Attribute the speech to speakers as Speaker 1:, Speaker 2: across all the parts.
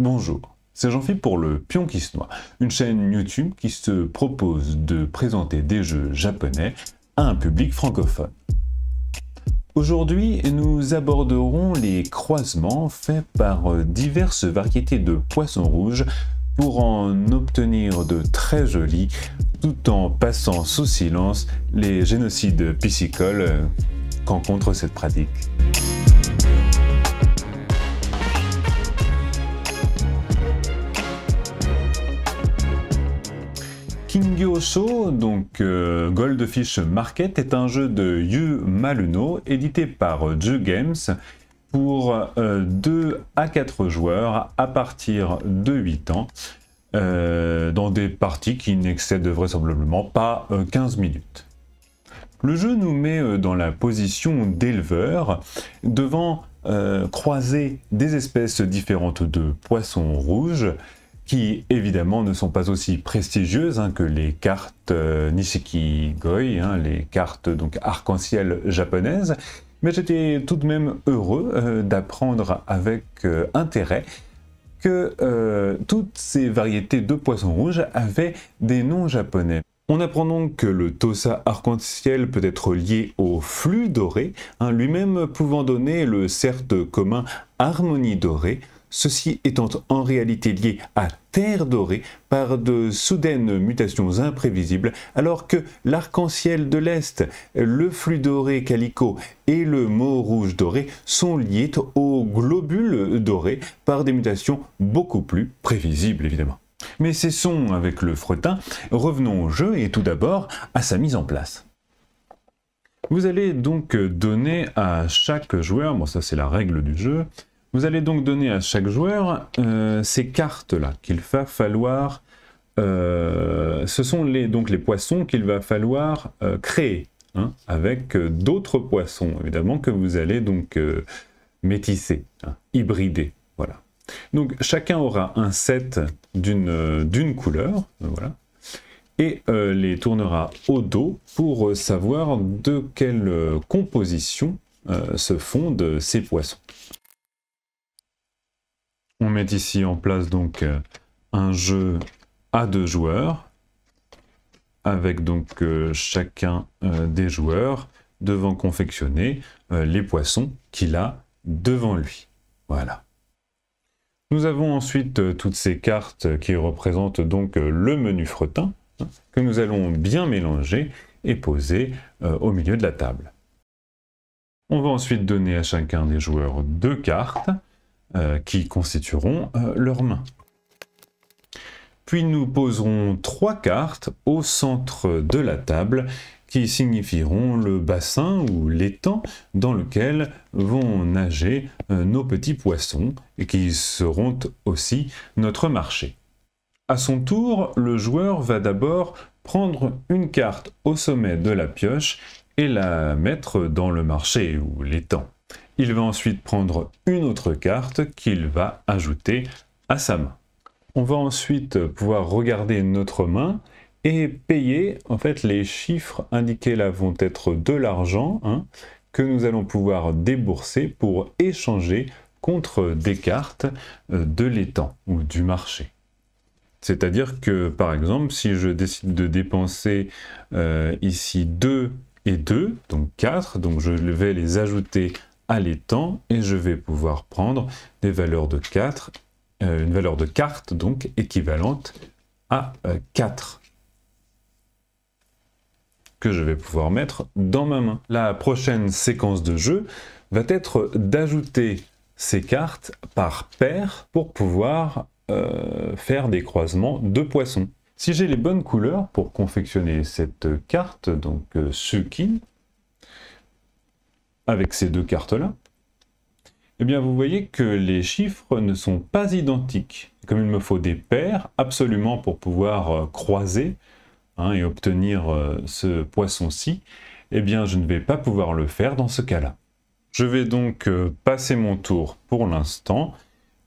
Speaker 1: Bonjour, c'est Jean-Philippe pour le Pion qui une chaîne YouTube qui se propose de présenter des jeux japonais à un public francophone. Aujourd'hui, nous aborderons les croisements faits par diverses variétés de poissons rouges pour en obtenir de très jolis tout en passant sous silence les génocides piscicoles qu'encontre cette pratique. Kingyosho, donc euh, Goldfish Market, est un jeu de Yu Maluno, édité par The Games, pour 2 euh, à 4 joueurs à partir de 8 ans, euh, dans des parties qui n'excèdent vraisemblablement pas 15 minutes. Le jeu nous met dans la position d'éleveur devant croiser des espèces différentes de poissons rouges qui évidemment ne sont pas aussi prestigieuses hein, que les cartes euh, Nishiki Nishikigoi, hein, les cartes donc arc-en-ciel japonaises, mais j'étais tout de même heureux euh, d'apprendre avec euh, intérêt que toutes ces variétés de poissons rouges avaient des noms japonais. On apprend donc que le Tosa arc-en-ciel peut être lié au flux doré, hein, lui-même pouvant donner le certes commun harmonie dorée, ceci étant en réalité lié à Terre dorée par de soudaines mutations imprévisibles, alors que l'arc-en-ciel de l'Est, le flux doré calico et le mot rouge doré sont liés aux globules dorés par des mutations beaucoup plus prévisibles évidemment. Mais cessons avec le fretin, revenons au jeu et tout d'abord à sa mise en place. Vous allez donc donner à chaque joueur, bon ça c'est la règle du jeu, vous allez donc donner à chaque joueur euh, ces cartes-là qu'il va falloir... Euh, ce sont les, donc les poissons qu'il va falloir euh, créer, hein, avec d'autres poissons, évidemment, que vous allez donc métisser, hein, hybrider. Voilà. Donc chacun aura un set d'une couleur, voilà, et les tournera au dos pour savoir de quelle composition se fondent ces poissons. On met ici en place donc euh, un jeu à deux joueurs, avec donc euh, chacun euh, des joueurs devant confectionner les poissons qu'il a devant lui. Voilà. Nous avons ensuite toutes ces cartes qui représentent donc le menu fretin, hein, que nous allons bien mélanger et poser au milieu de la table. On va ensuite donner à chacun des joueurs deux cartes, euh, qui constitueront euh, leurs mains. Puis nous poserons trois cartes au centre de la table qui signifieront le bassin ou l'étang dans lequel vont nager euh, nos petits poissons et qui seront aussi notre marché. À son tour, le joueur va d'abord prendre une carte au sommet de la pioche et la mettre dans le marché ou l'étang. Il va ensuite prendre une autre carte qu'il va ajouter à sa main. On va ensuite pouvoir regarder notre main et payer. En fait, les chiffres indiqués là vont être de l'argent hein, que nous allons pouvoir débourser pour échanger contre des cartes euh, de l'étang ou du marché. C'est-à-dire que, par exemple, si je décide de dépenser euh, ici 2 et 2, donc 4, donc je vais les ajouter temps et je vais pouvoir prendre des valeurs de 4, euh, une valeur de carte donc équivalente à 4 euh, que je vais pouvoir mettre dans ma main. La prochaine séquence de jeu va être d'ajouter ces cartes par paire pour pouvoir euh, faire des croisements de poissons. Si j'ai les bonnes couleurs pour confectionner cette carte, donc Suki, avec ces deux cartes-là, eh bien vous voyez que les chiffres ne sont pas identiques. Comme il me faut des paires absolument pour pouvoir euh, croiser hein, et obtenir euh, ce poisson-ci, eh bien je ne vais pas pouvoir le faire dans ce cas-là. Je vais donc euh, passer mon tour pour l'instant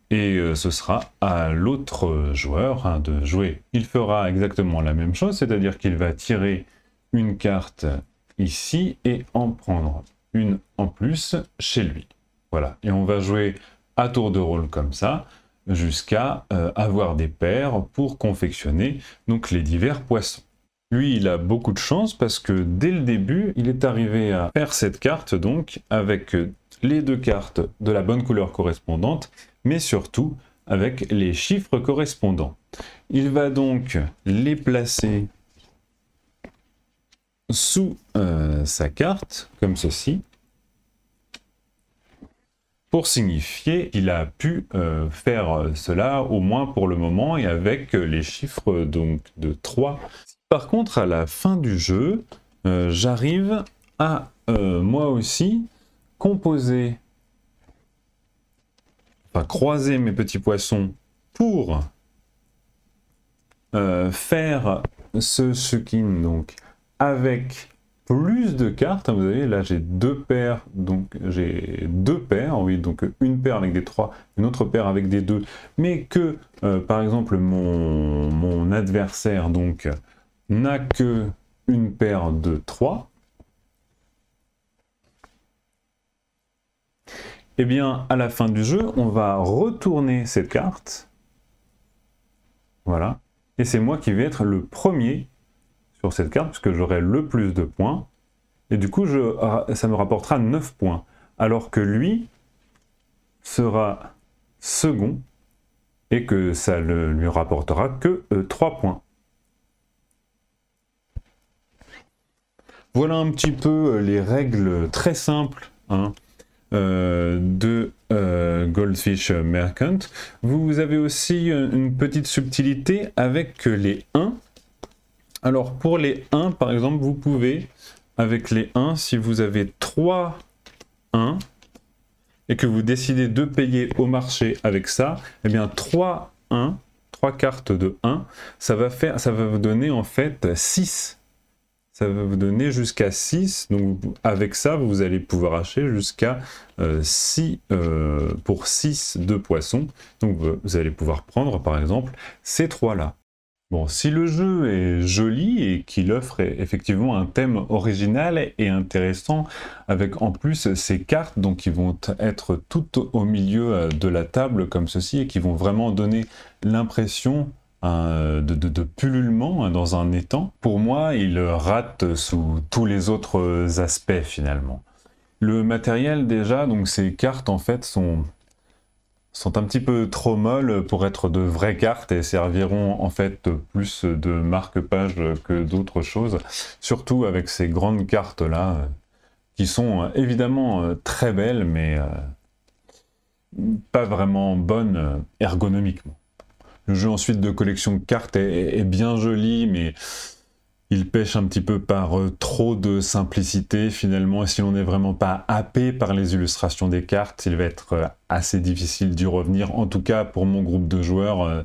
Speaker 1: et ce sera à l'autre joueur hein, de jouer. Il fera exactement la même chose, c'est-à-dire qu'il va tirer une carte ici et en prendre une en plus chez lui. Voilà, et on va jouer à tour de rôle comme ça, jusqu'à euh, avoir des paires pour confectionner donc les divers poissons. Lui, il a beaucoup de chance parce que dès le début, il est arrivé à faire cette carte donc avec les deux cartes de la bonne couleur correspondante, mais surtout avec les chiffres correspondants. Il va donc les placer sous euh, sa carte, comme ceci, pour signifier qu'il a pu euh, faire euh, cela, au moins pour le moment, et avec les chiffres donc de 3. Par contre, à la fin du jeu, j'arrive à, moi aussi, composer, enfin croiser mes petits poissons pour faire ce shukin, donc avec plus de cartes. Hein, vous voyez, là j'ai deux paires, donc j'ai deux paires, oui, donc une paire avec des trois, une autre paire avec des deux, mais que euh, par exemple mon, mon adversaire donc n'a que une paire de trois. Et eh bien à la fin du jeu, on va retourner cette carte. Voilà. Et c'est moi qui vais être le premier cette carte, puisque j'aurai le plus de points. Et du coup, je, ah, ça me rapportera 9 points. Alors que lui sera second et que ça ne lui rapportera que 3 euh, points. Voilà un petit peu euh, les règles très simples hein, euh, de Goldfish Mercant. Vous avez aussi une petite subtilité avec les 1 alors pour les 1, par exemple, vous pouvez, avec les 1, si vous avez 3 1 et que vous décidez de payer au marché avec ça, eh bien 3 1, 3 cartes de 1, ça va, faire, ça va vous donner en fait 6 ça va vous donner jusqu'à 6. Donc avec ça, vous allez pouvoir acheter jusqu'à 6 euh, euh, pour 6 de poissons. Donc vous allez pouvoir prendre par exemple ces trois là. Bon, si le jeu est joli et qu'il offre effectivement un thème original et intéressant, avec en plus ces cartes donc qui vont être toutes au milieu euh, de la table comme ceci et qui vont vraiment donner l'impression euh, de, de, de, pullulement hein, dans un étang, pour moi, il rate sous tous les autres euh, aspects finalement. Le matériel déjà, donc ces cartes en fait sont sont un petit peu trop molles pour être de vraies cartes et serviront en fait plus de marque-page que d'autres choses, surtout avec ces grandes cartes-là, euh, qui sont euh, évidemment euh, très belles, mais pas vraiment bonnes ergonomiquement. Le jeu ensuite de collection de cartes est, bien joli, mais il pêche un petit peu par euh, trop de simplicité finalement. Si on n'est vraiment pas happé par les illustrations des cartes, il va être euh, assez difficile d'y revenir. En tout cas, pour mon groupe de joueurs, euh,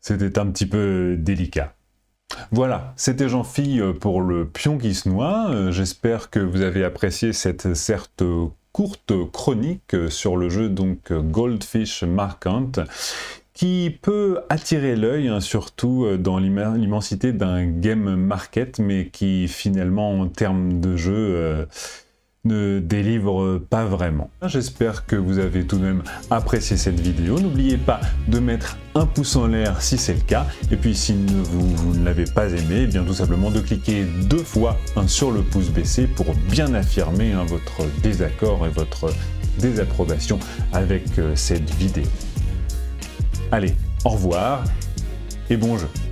Speaker 1: c'était un petit peu délicat. Voilà, c'était Jean-Fille pour le pion qui se J'espère que vous avez apprécié cette certes courte chronique sur le jeu donc Goldfish Marquant qui peut attirer l'œil, hein, surtout euh, dans l'immensité d'un game market, mais qui finalement en termes de jeu euh, ne délivre pas vraiment. J'espère que vous avez tout de même apprécié cette vidéo. N'oubliez pas de mettre un pouce en l'air si c'est le cas. Et puis si vous, ne l'avez pas aimé, eh bien tout simplement de cliquer deux fois hein, sur le pouce baissé pour bien affirmer hein, votre désaccord et votre désapprobation avec euh, cette vidéo. Allez, au revoir et bon jeu.